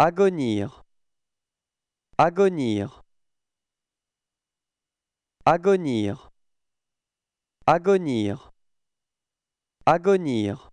Agonir. Agonir. Agonir. Agonir. Agonir.